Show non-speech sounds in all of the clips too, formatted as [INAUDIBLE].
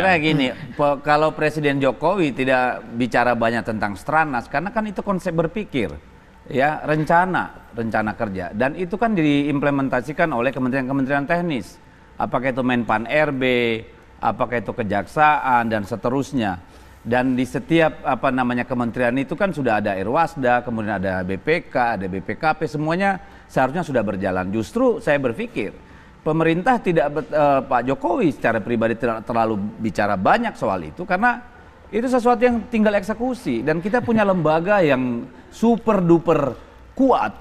kira kan. gini, kalau Presiden Jokowi tidak bicara banyak tentang stranas, karena kan itu konsep berpikir, ya rencana, rencana kerja, dan itu kan diimplementasikan oleh kementerian-kementerian teknis, apakah itu Menpan RB, apakah itu kejaksaan dan seterusnya. Dan di setiap apa namanya kementerian itu kan sudah ada Irwasda, kemudian ada BPK, ada BPKP, semuanya seharusnya sudah berjalan. Justru saya berpikir pemerintah tidak uh, Pak Jokowi secara pribadi tidak terlalu bicara banyak soal itu karena itu sesuatu yang tinggal eksekusi dan kita punya lembaga yang super duper kuat,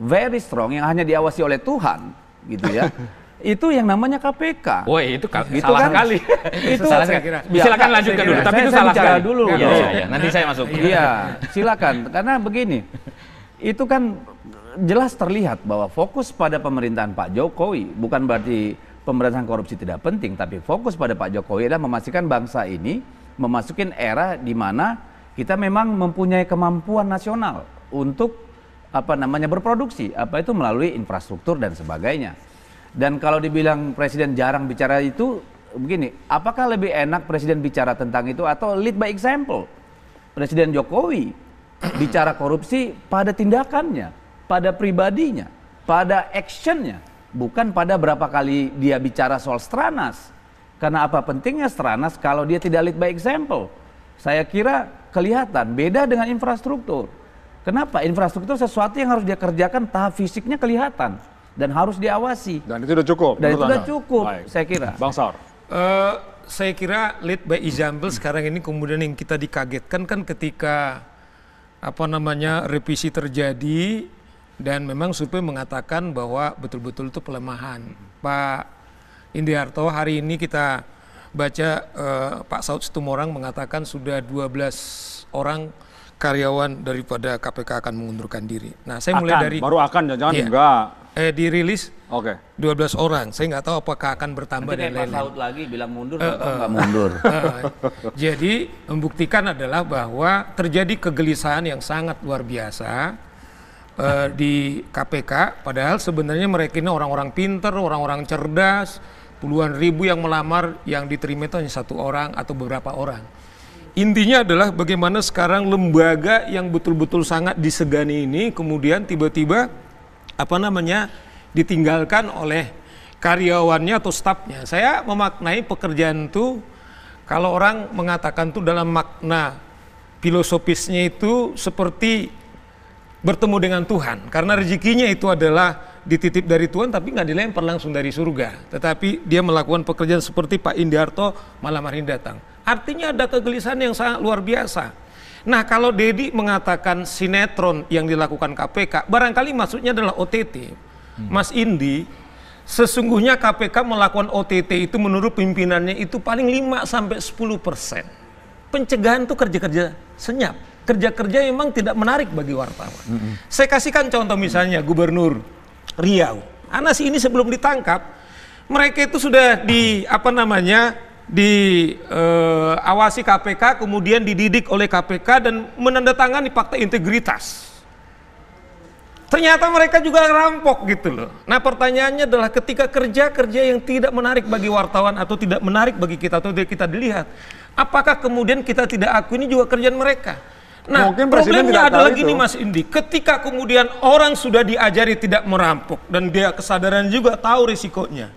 very strong yang hanya diawasi oleh Tuhan gitu ya. [LAUGHS] itu yang namanya KPK. Woi, itu, ka gitu salah kan? sekali. [LAUGHS] itu salah sekali. Iya, silakan lanjutkan dulu, tapi saya, itu saya salah sekali. dulu. Ya, ya, ya. Nanti saya masuk. Iya, silakan. Karena begini, itu kan jelas terlihat bahwa fokus pada pemerintahan Pak Jokowi bukan berarti pemberantasan korupsi tidak penting, tapi fokus pada Pak Jokowi adalah memastikan bangsa ini memasukin era di mana kita memang mempunyai kemampuan nasional untuk apa namanya berproduksi, apa itu melalui infrastruktur dan sebagainya. Dan kalau dibilang presiden jarang bicara itu begini, apakah lebih enak presiden bicara tentang itu atau lead by example? Presiden Jokowi bicara korupsi pada tindakannya, pada pribadinya, pada actionnya, bukan pada berapa kali dia bicara soal stranas. Karena apa pentingnya stranas kalau dia tidak lead by example? Saya kira kelihatan beda dengan infrastruktur. Kenapa? Infrastruktur sesuatu yang harus dia kerjakan tahap fisiknya kelihatan dan harus diawasi. Dan itu sudah cukup. Dan itu sudah cukup, Baik. saya kira. Bang Saur. Uh, saya kira lead by example sekarang ini kemudian yang kita dikagetkan kan ketika apa namanya revisi terjadi dan memang survei mengatakan bahwa betul-betul itu pelemahan. Hmm. Pak Indiarto hari ini kita baca eh, Pak Saud Situmorang mengatakan sudah 12 orang karyawan daripada KPK akan mengundurkan diri. Nah, saya akan, mulai dari baru akan jangan ya, enggak. Eh dirilis Oke. Okay. 12 orang. Saya nggak tahu apakah akan bertambah Nanti dan lain-lain. Laut lagi bilang mundur uh, atau uh, mundur. [LAUGHS] Eh, eh. jadi membuktikan adalah bahwa terjadi kegelisahan yang sangat luar biasa uh, di KPK. Padahal sebenarnya mereka ini orang-orang pinter, orang-orang cerdas, puluhan ribu yang melamar, yang diterima itu hanya satu orang atau beberapa orang. Intinya adalah bagaimana sekarang lembaga yang betul-betul sangat disegani ini kemudian tiba-tiba apa namanya ditinggalkan oleh karyawannya atau stafnya. Saya memaknai pekerjaan itu kalau orang mengatakan itu dalam makna filosofisnya itu seperti bertemu dengan Tuhan karena rezekinya itu adalah dititip dari Tuhan tapi nggak dilempar langsung dari surga tetapi dia melakukan pekerjaan seperti Pak Indiarto malam hari ini datang artinya ada kegelisahan yang sangat luar biasa nah kalau Dedi mengatakan sinetron yang dilakukan KPK barangkali maksudnya adalah OTT Hmm. Mas Indi, sesungguhnya KPK melakukan OTT itu menurut pimpinannya itu paling 5 sampai 10 persen. Pencegahan itu kerja-kerja senyap, kerja-kerja memang tidak menarik bagi wartawan. Hmm, -hmm. Saya kasihkan contoh misalnya Gubernur Riau, Anas ini sebelum ditangkap mereka itu sudah di apa namanya diawasi eh, e, KPK kemudian dididik oleh KPK dan menandatangani fakta integritas Ternyata mereka juga rampok gitu loh. Nah pertanyaannya adalah ketika kerja-kerja yang tidak menarik bagi wartawan atau tidak menarik bagi kita atau tidak kita dilihat, apakah kemudian kita tidak akui ini juga kerjaan mereka? Nah Mungkin problemnya adalah gini Mas Indi, ketika kemudian orang sudah diajari tidak merampok dan dia kesadaran juga tahu risikonya.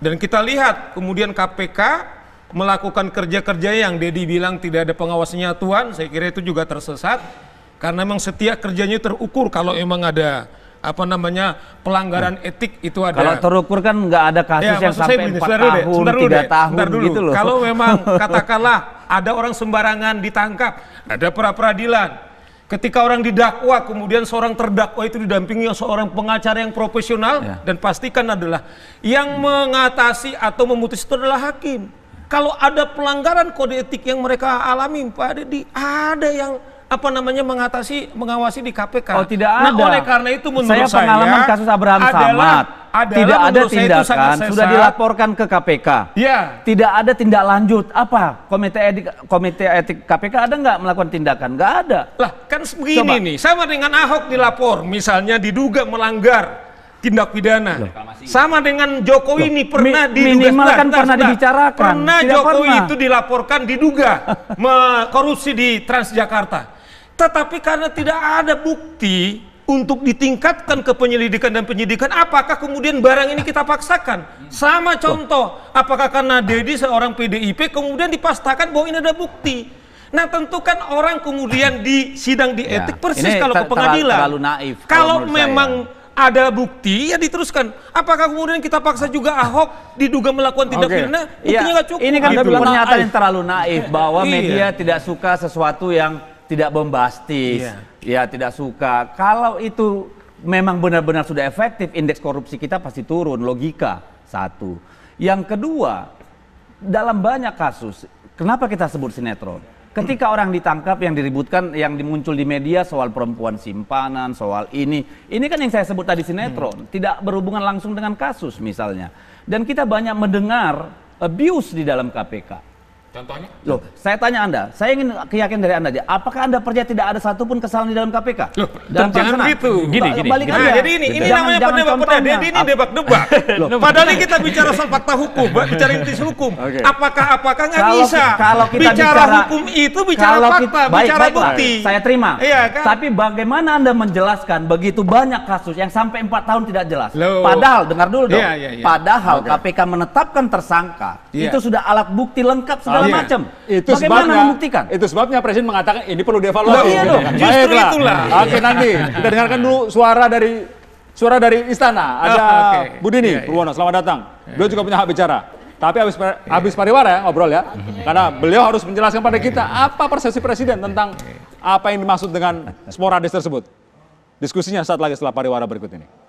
Dan kita lihat kemudian KPK melakukan kerja-kerja yang Dedi bilang tidak ada pengawasnya tuan, saya kira itu juga tersesat karena memang setiap kerjanya terukur kalau memang ada apa namanya pelanggaran hmm. etik itu ada. Kalau terukur kan nggak ada kasus ya, yang sampai empat tahun, deh, 3 deh, tahun dulu. gitu loh. Kalau memang [LAUGHS] katakanlah ada orang sembarangan ditangkap, ada pra peradilan. Ketika orang didakwa, kemudian seorang terdakwa itu didampingi seorang pengacara yang profesional ya. dan pastikan adalah yang hmm. mengatasi atau memutus itu adalah hakim. Kalau ada pelanggaran kode etik yang mereka alami, Pak Deddy, ada yang apa namanya mengatasi mengawasi di KPK. Oh, tidak nah, ada. Nah, oleh karena itu menurut saya pengalaman saya, kasus Abraham adalah, Samad adalah tidak ada tindakan sudah dilaporkan ke KPK. Ya. Tidak ada tindak lanjut. Apa? Komite etik Komite etik KPK ada nggak melakukan tindakan? Nggak ada. Lah, kan begini Coba. nih. Sama dengan Ahok dilapor misalnya diduga melanggar tindak pidana. Loh. Sama dengan Jokowi ini pernah Mi diduga minimal kan nah, nah, pernah dibicarakan. Pernah Tidak Jokowi pernah. itu dilaporkan diduga [LAUGHS] korupsi di Transjakarta. Tetapi karena tidak ada bukti untuk ditingkatkan ke penyelidikan dan penyidikan, apakah kemudian barang ini kita paksakan? Sama contoh, apakah karena Dedi seorang PDIP kemudian dipastakan bahwa ini ada bukti? Nah tentu kan orang kemudian di sidang di ya, etik ya. persis ini kalau ke pengadilan. Terlalu naif. Kalau, kalau memang ada bukti ya diteruskan. Apakah kemudian kita paksa juga Ahok diduga melakukan tindak okay. pidana? Iya, Buktinya nggak ya. Ini kan pernyataan yang terlalu naif bahwa iya. media tidak suka sesuatu yang tidak bombastis, yeah. ya tidak suka. Kalau itu memang benar-benar sudah efektif, indeks korupsi kita pasti turun. Logika satu. Yang kedua, dalam banyak kasus, kenapa kita sebut sinetron? Ketika orang ditangkap yang diributkan, yang dimuncul di media soal perempuan simpanan, soal ini, ini kan yang saya sebut tadi sinetron, hmm. tidak berhubungan langsung dengan kasus misalnya. Dan kita banyak mendengar abuse di dalam KPK Contohnya? Loh, saya tanya Anda, saya ingin keyakinan dari Anda aja. Apakah Anda percaya tidak ada satupun kesalahan di dalam KPK? Loh, dalam jangan gitu. Gini, gini. Balik gini. Aja. Nah, jadi ini, ini jangan, namanya pendebak-pendebak. Jadi ini debak-debak. [LAUGHS] Padahal ini kita bicara soal fakta hukum, bicara intis hukum. Apakah apakah nggak bisa? Kalau kita bicara, bicara hukum itu bicara kalau fakta, baik, bicara baik, bukti. saya terima. Iya, kan? Tapi bagaimana Anda menjelaskan begitu banyak kasus yang sampai empat tahun tidak jelas? Loh. Padahal dengar dulu iya, dong. Iya, iya, iya. Padahal okay. KPK menetapkan tersangka yeah. itu sudah alat bukti lengkap sudah segala iya. macam. Itu Bagaimana sebabnya, membuktikan? Itu sebabnya Presiden mengatakan ini perlu dievaluasi. iya dong. Justru itulah. Oke nanti kita dengarkan dulu suara dari suara dari istana. Ah, Ada oh, okay. Budini iya, iya. Purwono, selamat datang. Yeah. Beliau juga punya hak bicara. Tapi habis habis pariwara ya ngobrol ya. Mhm. Karena beliau harus menjelaskan pada kita apa persepsi presiden tentang apa yang dimaksud dengan sporadis tersebut. Diskusinya saat lagi setelah pariwara berikut ini.